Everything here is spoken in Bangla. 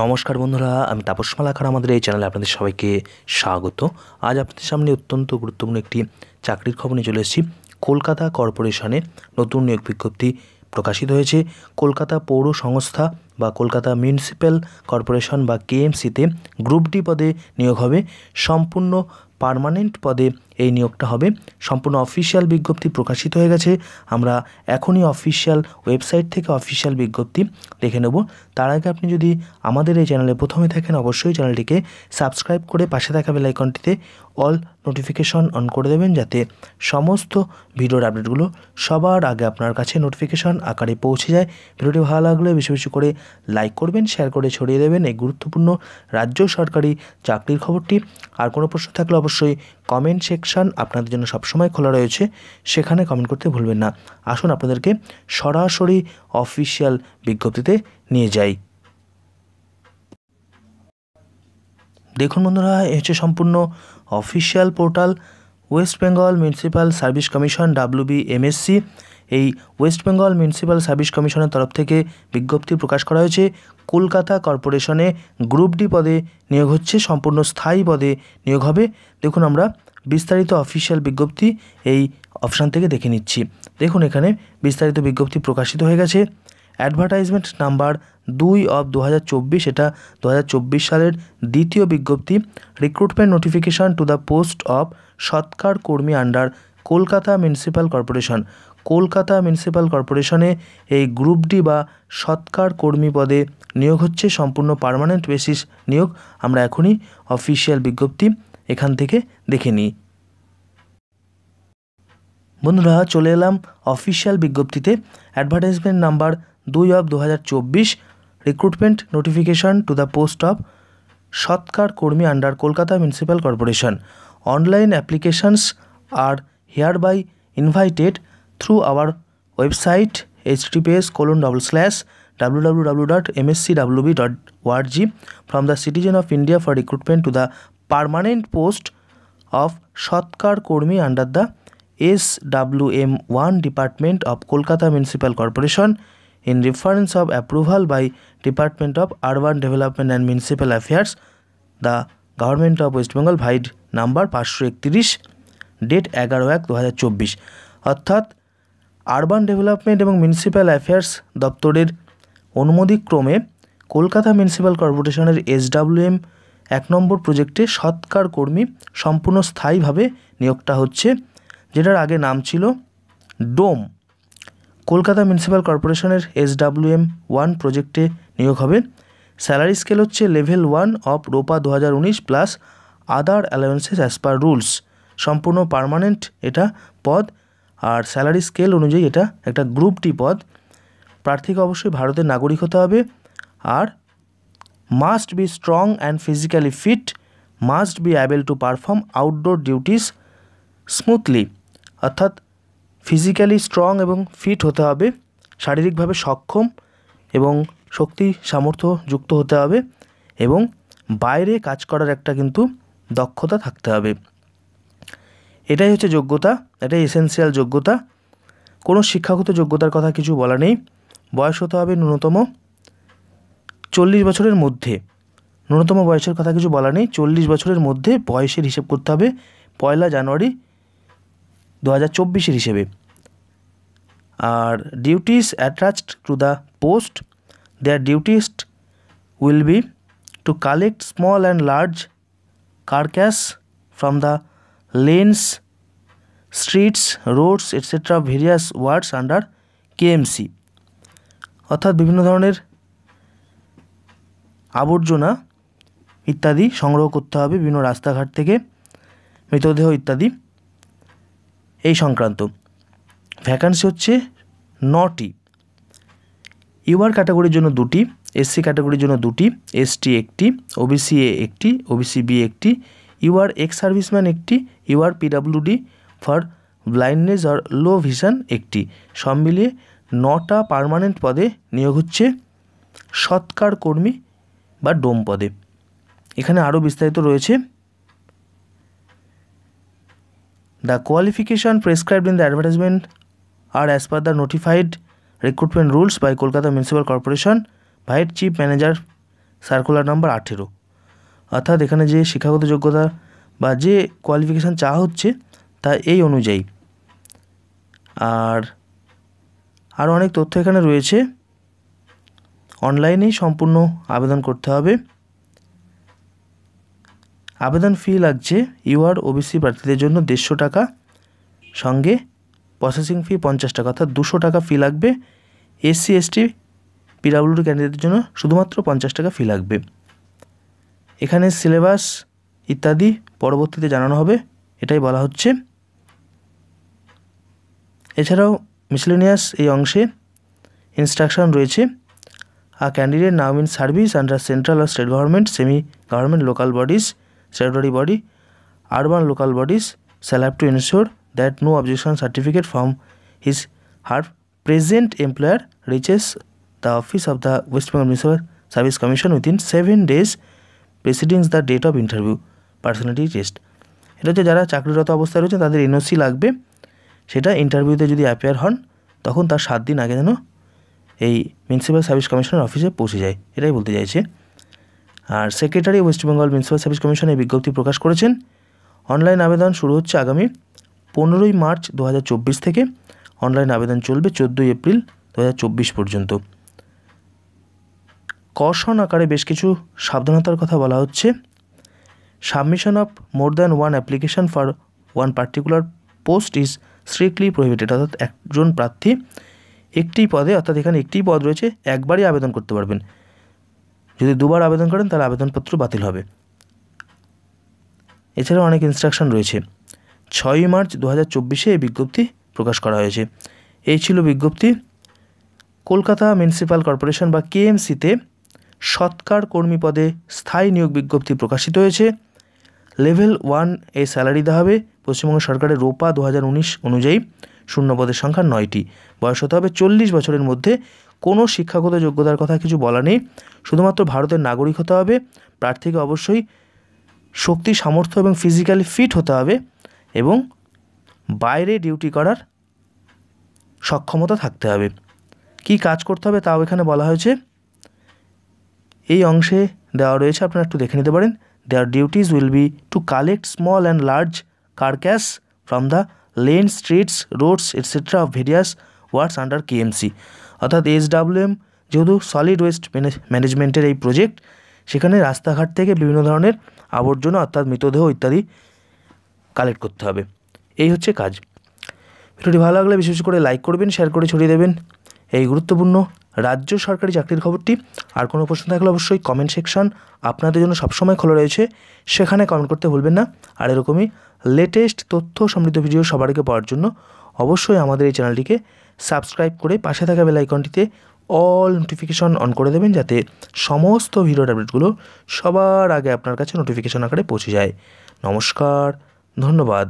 নমস্কার বন্ধুরা আমি তাপস মালাকার আমাদের এই চ্যানেলে আপনাদের সবাইকে স্বাগত আজ আপনাদের সামনে অত্যন্ত গুরুত্বপূর্ণ একটি চাকরির খবর নিয়ে চলে এসেছি কলকাতা কর্পোরেশনে নতুন নিয়োগ বিজ্ঞপ্তি প্রকাশিত হয়েছে কলকাতা পৌর সংস্থা বা কলকাতা মিউনিসিপ্যাল কর্পোরেশন বা কেএমসিতে গ্রুপ ডি পদে নিয়োগ হবে সম্পূর্ণ পার্মানেন্ট পদে এই নিয়োগটা হবে সম্পূর্ণ অফিসিয়াল বিজ্ঞপ্তি প্রকাশিত হয়ে গেছে আমরা এখনই অফিসিয়াল ওয়েবসাইট থেকে অফিসিয়াল বিজ্ঞপ্তি দেখে নেব তার আগে আপনি যদি আমাদের এই চ্যানেলে প্রথমে থাকেন অবশ্যই চ্যানেলটিকে সাবস্ক্রাইব করে পাশে থাকা বেলাইকনটিতে অল নোটিফিকেশন অন করে দেবেন যাতে সমস্ত ভিডিওর আপডেটগুলো সবার আগে আপনার কাছে নোটিফিকেশন আকারে পৌঁছে যায় ভিডিওটি ভালো লাগলে বেশি বেশি করে লাইক করবেন শেয়ার করে ছড়িয়ে দেবেন এই গুরুত্বপূর্ণ রাজ্য সরকারি চাকরির খবরটি আর কোনো প্রশ্ন থাকলে অবশ্যই কমেন্ট সেকশন সেকশান আপনাদের জন্য সবসময় খোলা রয়েছে সেখানে কমেন্ট করতে ভুলবেন না আসুন আপনাদেরকে সরাসরি অফিসিয়াল বিজ্ঞপ্তিতে নিয়ে যাই দেখুন বন্ধুরা এ হচ্ছে সম্পূর্ণ official portal West Bengal municipal service commission W MSC এই ওয়েস্ট বেঙ্গল মিউনিসিপ্যাল সার্ভিস কমিশনের তরফ থেকে বিজ্ঞপ্তি প্রকাশ করা হয়েছে কলকাতা কর্পোরেশনে গ্রুপ ডি পদে নিয়োগ হচ্ছে সম্পূর্ণ স্থায়ী পদে নিয়োগ হবে দেখুন আমরা বিস্তারিত অফিসিয়াল বিজ্ঞপ্তি এই অপশান থেকে দেখে নিচ্ছি দেখুন এখানে বিস্তারিত বিজ্ঞপ্তি প্রকাশিত হয়ে গেছে অ্যাডভার্টাইজমেন্ট নাম্বার দুই অফ দু এটা দু সালের দ্বিতীয় বিজ্ঞপ্তি recruitment notification to the post of সৎকার কর্মী under Kolkata municipal corporation Kolkata municipal কর্পোরেশনে এই গ্রুপ ডি বা সৎকার কর্মী পদে নিয়োগ হচ্ছে সম্পূর্ণ পার্মানেন্ট বেসিস নিয়োগ আমরা এখনই অফিসিয়াল বিজ্ঞপ্তি এখান থেকে দেখে নিই বন্ধুরা চলে এলাম অফিসিয়াল বিজ্ঞপ্তিতে অ্যাডভার্টাইজমেন্ট নাম্বার দুই অফ দু recruitment notification to the post of সৎকার কর্মী under Kolkata municipal corporation online applications are hereby invited through our website H S colon double slash dot dot G from the citizen of India for recruitment to the permanent post of সৎকার কর্মী under the S W M one department of Kolkata municipal corporation in reference of approval by department of urban development and municipal affairs the government of West Bengal vide number পাঁচশো একত্রিশ ডেট এগারো এক দু অর্থাৎ আরবান ডেভেলপমেন্ট এবং মিউনিসিপ্যাল অ্যাফেয়ার্স দপ্তরের অনুমোদিক্রমে কলকাতা মিউনিসিপ্যাল কর্পোরেশনের এম এক নম্বর প্রজেক্টে সৎকার কর্মী সম্পূর্ণ স্থায়ীভাবে নিয়োগটা হচ্ছে যেটার আগে নাম ছিল ডোম কলকাতা মিউনিসিপ্যাল কর্পোরেশনের এসডাব্লিউএম ওয়ান প্রজেক্টে নিয়োগ হবে স্যালারি স্কেল হচ্ছে লেভেল ওয়ান অফ রোপা দু plus other allowances as per rules সম্পূর্ণ পারমানেন্ট এটা পদ আর স্যালারি স্কেল অনুযায়ী এটা একটা গ্রুপটি পদ প্রার্থীকে অবশ্যই ভারতের নাগরিক হতে হবে আর must be strong and physically fit, must be able to perform outdoor duties smoothly অর্থাৎ ফিজিক্যালি স্ট্রং এবং ফিট হতে হবে শারীরিকভাবে সক্ষম এবং শক্তি সামর্থ্য যুক্ত হতে হবে এবং বাইরে কাজ করার একটা কিন্তু দক্ষতা থাকতে হবে এটাই হচ্ছে যোগ্যতা এটাই এসেন্সিয়াল যোগ্যতা কোনো শিক্ষাগত যোগ্যতার কথা কিছু বলা নেই বয়স হতে হবে ন্যূনতম চল্লিশ বছরের মধ্যে ন্যূনতম বয়সের কথা কিছু বলা নেই চল্লিশ বছরের মধ্যে বয়সের হিসেব করতে হবে পয়লা জানুয়ারি দু হাজার চব্বিশের হিসেবে আর duties attached to the post their duties will be to collect small and large carcass from the lanes streets roads etcetera various wards under KMC অর্থাৎ বিভিন্ন ধরনের আবর্জনা ইত্যাদি সংগ্রহ করতে হবে বিভিন্ন রাস্তাঘাট থেকে মৃতদেহ ইত্যাদি এই সংক্রান্ত ভ্যাকান্সি হচ্ছে নটি ইউআর ক্যাটাগরির জন্য দুটি এসসি ক্যাটাগরির জন্য দুটি এসটি একটি ওবিসি এ একটি ওবিসি বি একটি ইউআর এক্স সার্ভিসম্যান একটি UR PWD for blindness or low vision একটি সব মিলিয়ে নটা পারমানেন্ট পদে নিয়োগ হচ্ছে সৎকার কর্মী বা ডোম পদে এখানে আরও বিস্তারিত রয়েছে the qualification prescribe in the advertisement are as per the notified recruitment rules by Kolkata municipal corporation vide chief manager circular number আঠেরো অর্থাৎ এখানে যে শিক্ষাগত যোগ্যতা বা যে কোয়ালিফিকেশান চাওয়া হচ্ছে তা এই অনুযায়ী আর আরও অনেক তথ্য এখানে রয়েছে অনলাইনেই সম্পূর্ণ আবেদন করতে হবে আবেদন ফি লাগছে ইউআর ওবিসি প্রার্থীদের জন্য দেড়শো টাকা সঙ্গে প্রসেসিং ফি পঞ্চাশ টাকা অর্থাৎ দুশো টাকা ফি লাগবে এসসি এসটি পিডাব্লিউডি ক্যান্ডিডেটের জন্য শুধুমাত্র পঞ্চাশ টাকা ফি লাগবে এখানে সিলেবাস ইত্যাদি পরবর্তীতে জানানো হবে এটাই বলা হচ্ছে এছাড়াও মিসলেনিয়াস এই অংশে ইনস্ট্রাকশন রয়েছে আর candidate now in service under central or state government semi government local bodies statutory body urban local bodies shall have to ensure that no objection certificate from his her present employer reaches the office of the West Bengal municipal service commission within seven days preceding the date of interview personality test এটা হচ্ছে যারা চাকরিরত অবস্থায় রয়েছে তাদের এনওসি লাগবে সেটা ইন্টারভিউতে যদি অ্যাপেয়ার হন তখন তার সাত দিন আগে যেন এই মিউনিসিপ্যাল সার্ভিস কমিশনের অফিসে পৌঁছে যায় এটাই বলতে চাইছে আর secretary West Bengal municipal service commission এই বিজ্ঞপ্তি প্রকাশ করেছেন অনলাইন আবেদন শুরু হচ্ছে আগামী পনেরোই মার্চ দু থেকে অনলাইন আবেদন চলবে চোদ্দোই এপ্রিল দু পর্যন্ত কর্ষণ আকারে বেশ কিছু সাবধানতার কথা বলা হচ্ছে submission of more than one application for one particular post is strictly prohibited অর্থাৎ একজন প্রার্থী একটি পদে অর্থাৎ এখানে একটি পদ রয়েছে একবারই আবেদন করতে পারবেন যদি দুবার আবেদন করেন তাহলে আবেদনপত্র বাতিল হবে এছাড়াও অনেক ইনস্ট্রাকশন রয়েছে ছয়ই মার্চ দু হাজার চব্বিশে এই বিজ্ঞপ্তি প্রকাশ করা হয়েছে এই ছিল বিজ্ঞপ্তি কলকাতা মিউনিসিপ্যাল কর্পোরেশন বা কেএমসিতে সৎকার কর্মী পদে স্থায়ী নিয়োগ বিজ্ঞপ্তি প্রকাশিত হয়েছে লেভেল ওয়ান এ স্যালারি দেওয়া হবে পশ্চিমবঙ্গ সরকারের রোপা দু অনুযায়ী শূন্যপদের সংখ্যা নয়টি বয়স হতে হবে চল্লিশ বছরের মধ্যে কোনো শিক্ষাগত যোগ্যতার কথা কিছু বলা নেই শুধুমাত্র ভারতের নাগরিক হতে হবে প্রার্থীকে অবশ্যই শক্তি সামর্থ্য এবং ফিজিক্যালি ফিট হতে হবে এবং বাইরে ডিউটি করার সক্ষমতা থাকতে হবে কি কাজ করতে হবে তাও এখানে বলা হয়েছে এই অংশে দেওয়া রয়েছে আপনারা একটু দেখে নিতে পারেন their duties will be to collect small and large carcass from the lane streets roads etcetera of various wards under KMC অর্থাৎ এসডাব্লিউএম যেহেতু সলিড ওয়েস্ট ম্যানেজমেন্টের এই প্রজেক্ট সেখানে রাস্তাঘাট থেকে বিভিন্ন ধরনের আবর্জনা অর্থাৎ মৃতদেহ ইত্যাদি কালেক্ট করতে হবে এই হচ্ছে কাজ ভিডিওটি ভালো লাগলে বিশেষ করে লাইক করবেন শেয়ার করে ছড়িয়ে দেবেন এই গুরুত্বপূর্ণ রাজ্য সরকারি চাকরির খবরটি আর কোনো প্রশ্ন থাকলে অবশ্যই কমেন্ট সেকশন আপনাদের জন্য সবসময় খোলা রয়েছে সেখানে কমেন্ট করতে ভুলবেন না আর এরকমই লেটেস্ট তথ্য সমৃদ্ধ ভিডিও সবার আগে পাওয়ার জন্য অবশ্যই আমাদের এই চ্যানেলটিকে সাবস্ক্রাইব করে পাশে থাকা বেলাইকনটিতে অল নোটিফিকেশন অন করে দেবেন যাতে সমস্ত ভিডিও আপডেটগুলো সবার আগে আপনার কাছে নোটিফিকেশন আকারে পৌঁছে যায় নমস্কার ধন্যবাদ